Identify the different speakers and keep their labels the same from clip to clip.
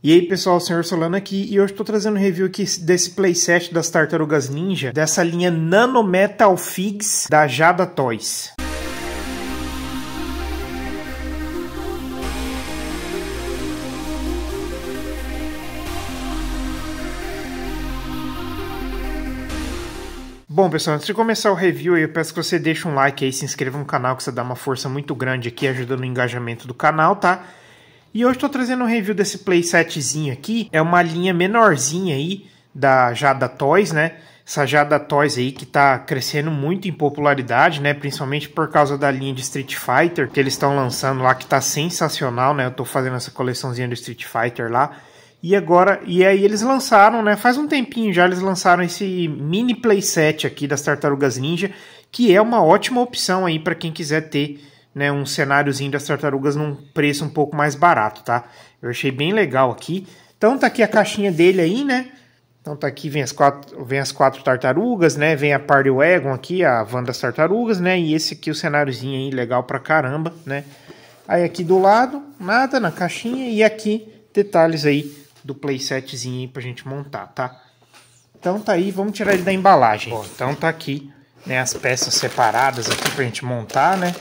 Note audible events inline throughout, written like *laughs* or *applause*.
Speaker 1: E aí pessoal, o Sr. Solano aqui e hoje estou trazendo um review aqui desse playset das Tartarugas Ninja, dessa linha Nano Metal Figs da Jada Toys. Bom, pessoal, antes de começar o review, eu peço que você deixe um like aí, se inscreva no canal, que isso dá uma força muito grande aqui, ajudando o engajamento do canal, tá? E hoje estou trazendo um review desse playsetzinho aqui. É uma linha menorzinha aí da Jada Toys, né? Essa Jada Toys aí que tá crescendo muito em popularidade, né? Principalmente por causa da linha de Street Fighter que eles estão lançando lá, que tá sensacional, né? Eu tô fazendo essa coleçãozinha do Street Fighter lá. E agora, e aí eles lançaram, né? Faz um tempinho já eles lançaram esse mini playset aqui das Tartarugas Ninja, que é uma ótima opção aí para quem quiser ter né, um cenáriozinho das tartarugas num preço um pouco mais barato, tá? Eu achei bem legal aqui. Então tá aqui a caixinha dele aí, né? Então tá aqui, vem as quatro, vem as quatro tartarugas, né? Vem a Party Wagon aqui, a van das tartarugas, né? E esse aqui, o cenáriozinho aí, legal pra caramba, né? Aí aqui do lado, nada na caixinha. E aqui, detalhes aí do playsetzinho aí pra gente montar, tá? Então tá aí, vamos tirar ele da embalagem. Bom, então tá aqui, né? As peças separadas aqui pra gente montar, né?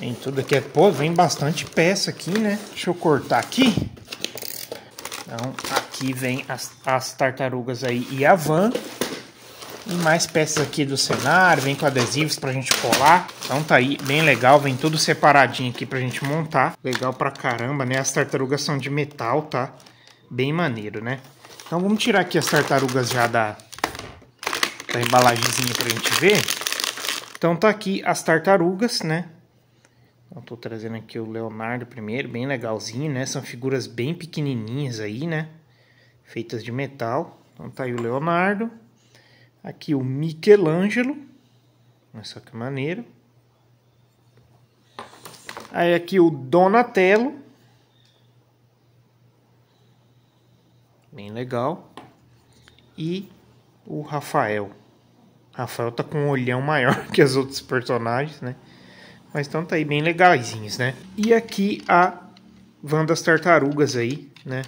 Speaker 1: Em tudo aqui é pô, vem bastante peça aqui, né? Deixa eu cortar aqui. Então, aqui vem as, as tartarugas aí e a van. E mais peças aqui do cenário, vem com adesivos pra gente colar. Então tá aí, bem legal, vem tudo separadinho aqui pra gente montar. Legal pra caramba, né? As tartarugas são de metal, tá? Bem maneiro, né? Então vamos tirar aqui as tartarugas já da, da embalagenzinha pra gente ver. Então tá aqui as tartarugas, né? Então tô trazendo aqui o Leonardo primeiro, bem legalzinho, né? São figuras bem pequenininhas aí, né? Feitas de metal. Então tá aí o Leonardo. Aqui o Michelangelo. Olha só que maneiro. Aí aqui o Donatello. Bem legal. E o Rafael. Rafael tá com um olhão maior *laughs* que os outros personagens, né? Mas então tá aí bem legaisinhos, né? E aqui a van das tartarugas aí, né?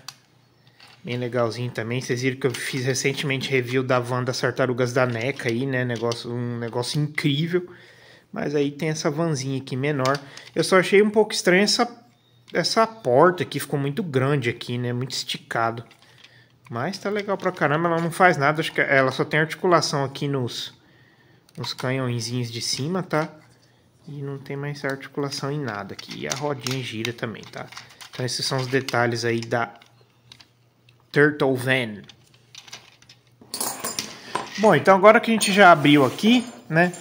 Speaker 1: Bem legalzinho também. Vocês viram que eu fiz recentemente review da van das tartarugas da NECA aí, né? Negócio, um negócio incrível. Mas aí tem essa vanzinha aqui menor. Eu só achei um pouco estranho essa, essa porta aqui. Ficou muito grande aqui, né? Muito esticado. Mas tá legal pra caramba. Ela não faz nada. Acho que ela só tem articulação aqui nos, nos canhõezinhos de cima, tá? e não tem mais articulação em nada aqui. E a rodinha gira também, tá? Então esses são os detalhes aí da Turtle Van. Bom, então agora que a gente já abriu aqui, né?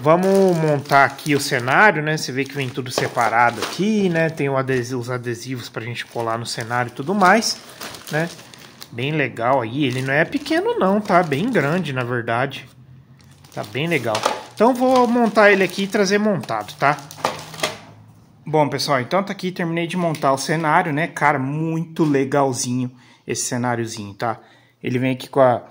Speaker 1: Vamos montar aqui o cenário, né? Você vê que vem tudo separado aqui, né? Tem adesivo, os adesivos para a gente colar no cenário e tudo mais, né? Bem legal aí. Ele não é pequeno não, tá? Bem grande, na verdade. Tá bem legal. Então vou montar ele aqui e trazer montado, tá? Bom, pessoal, então tá aqui, terminei de montar o cenário, né? Cara, muito legalzinho esse cenáriozinho, tá? Ele vem aqui com a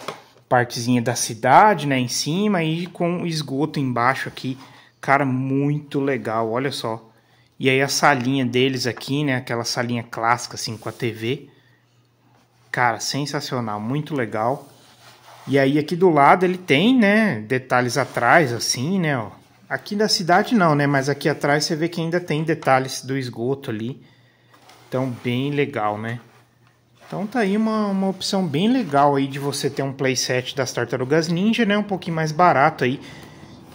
Speaker 1: partezinha da cidade, né, em cima e com o esgoto embaixo aqui. Cara, muito legal, olha só. E aí a salinha deles aqui, né, aquela salinha clássica assim com a TV. Cara, sensacional, muito legal. E aí aqui do lado ele tem, né, detalhes atrás assim, né, ó. Aqui da cidade não, né, mas aqui atrás você vê que ainda tem detalhes do esgoto ali. Então bem legal, né? Então tá aí uma, uma opção bem legal aí de você ter um playset das Tartarugas Ninja, né, um pouquinho mais barato aí.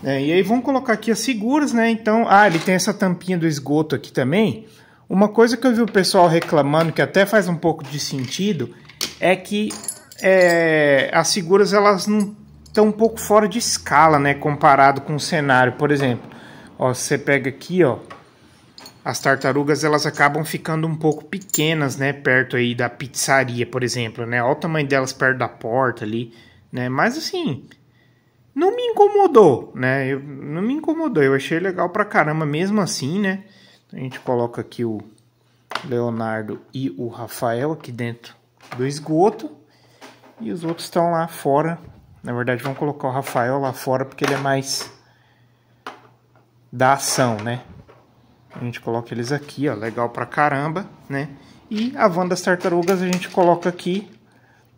Speaker 1: É, e aí vamos colocar aqui as seguras, né? Então, ah, ele tem essa tampinha do esgoto aqui também. Uma coisa que eu vi o pessoal reclamando, que até faz um pouco de sentido, é que é, as figuras elas não estão um pouco fora de escala, né? Comparado com o cenário, por exemplo. Ó, você pega aqui, ó. As tartarugas elas acabam ficando um pouco pequenas, né? Perto aí da pizzaria, por exemplo, né? Olha o tamanho delas perto da porta ali, né? Mas assim, não me incomodou, né? Eu, não me incomodou, eu achei legal pra caramba mesmo assim, né? A gente coloca aqui o Leonardo e o Rafael aqui dentro do esgoto. E os outros estão lá fora. Na verdade, vamos colocar o Rafael lá fora porque ele é mais da ação, né? A gente coloca eles aqui, ó, legal pra caramba, né? E a van das tartarugas a gente coloca aqui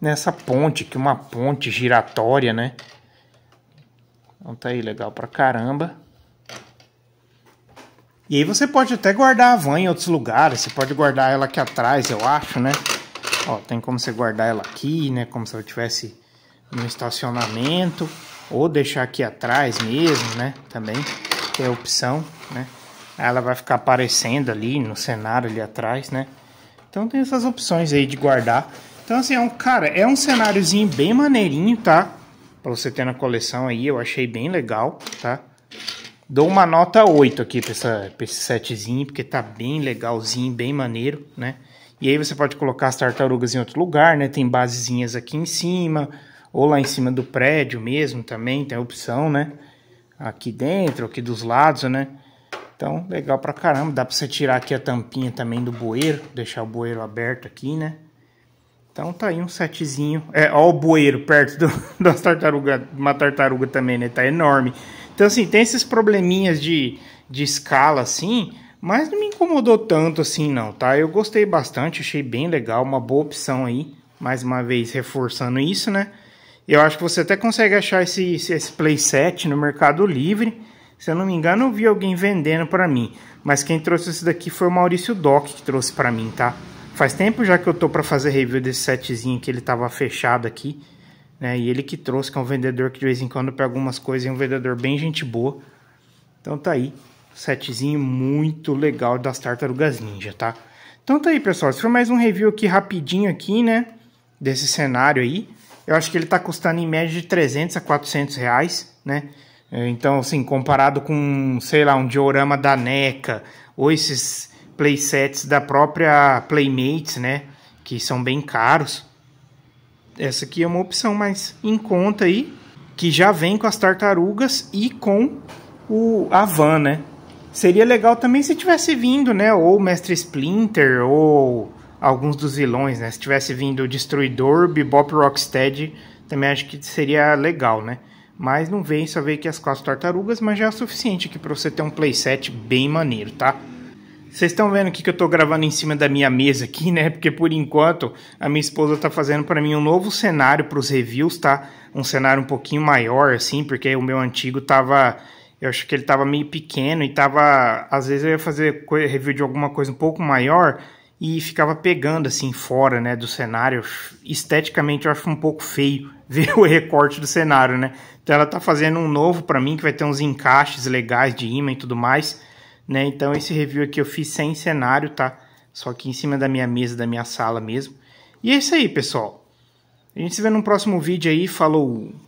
Speaker 1: nessa ponte, que é uma ponte giratória, né? Então tá aí, legal pra caramba. E aí você pode até guardar a van em outros lugares, você pode guardar ela aqui atrás, eu acho, né? Ó, tem como você guardar ela aqui, né? Como se ela tivesse no estacionamento. Ou deixar aqui atrás mesmo, né? Também que é a opção, né? Ela vai ficar aparecendo ali no cenário ali atrás, né? Então tem essas opções aí de guardar. Então assim, é um, cara, é um cenáriozinho bem maneirinho, tá? Pra você ter na coleção aí, eu achei bem legal, tá? Dou uma nota 8 aqui pra, essa, pra esse setzinho, porque tá bem legalzinho, bem maneiro, né? E aí você pode colocar as tartarugas em outro lugar, né? Tem basezinhas aqui em cima, ou lá em cima do prédio mesmo também, tem a opção, né? Aqui dentro, aqui dos lados, né? Então, legal pra caramba. Dá pra você tirar aqui a tampinha também do bueiro, deixar o bueiro aberto aqui, né? Então tá aí um setzinho. É, ó o bueiro perto do, *laughs* das tartarugas, uma tartaruga também, né? Tá enorme. Então, assim, tem esses probleminhas de, de escala, assim, mas não me incomodou tanto assim não, tá? Eu gostei bastante, achei bem legal, uma boa opção aí. Mais uma vez reforçando isso, né? Eu acho que você até consegue achar esse, esse playset no Mercado Livre. Se eu não me engano, eu vi alguém vendendo para mim. Mas quem trouxe esse daqui foi o Maurício Doc que trouxe para mim, tá? Faz tempo já que eu tô para fazer review desse setzinho que ele tava fechado aqui. Né? E ele que trouxe, que é um vendedor que de vez em quando pega algumas coisas. E é um vendedor bem gente boa. Então tá aí setzinho muito legal das Tartarugas Ninja, tá? Então tá aí, pessoal. Esse foi mais um review aqui rapidinho aqui, né? Desse cenário aí. Eu acho que ele tá custando em média de 300 a 400 reais, né? É, então, assim, comparado com, sei lá, um diorama da NECA ou esses playsets da própria Playmates, né? Que são bem caros. Essa aqui é uma opção mais em conta aí, que já vem com as tartarugas e com o, a van, né? Seria legal também se tivesse vindo, né? Ou Mestre Splinter, ou alguns dos vilões, né? Se tivesse vindo o Destruidor, Bebop Rocksteady, também acho que seria legal, né? Mas não vem, só veio aqui as quatro tartarugas, mas já é o suficiente aqui para você ter um playset bem maneiro, tá? Vocês estão vendo aqui que eu estou gravando em cima da minha mesa aqui, né? Porque por enquanto a minha esposa está fazendo para mim um novo cenário para os reviews, tá? Um cenário um pouquinho maior assim, porque o meu antigo tava eu acho que ele estava meio pequeno e estava. Às vezes eu ia fazer review de alguma coisa um pouco maior e ficava pegando assim fora, né, do cenário. Esteticamente eu acho um pouco feio *laughs* ver o recorte do cenário, né? Então ela tá fazendo um novo para mim que vai ter uns encaixes legais de imã e tudo mais, né? Então esse review aqui eu fiz sem cenário, tá? Só que em cima da minha mesa, da minha sala mesmo. E é isso aí, pessoal. A gente se vê no próximo vídeo aí. Falou!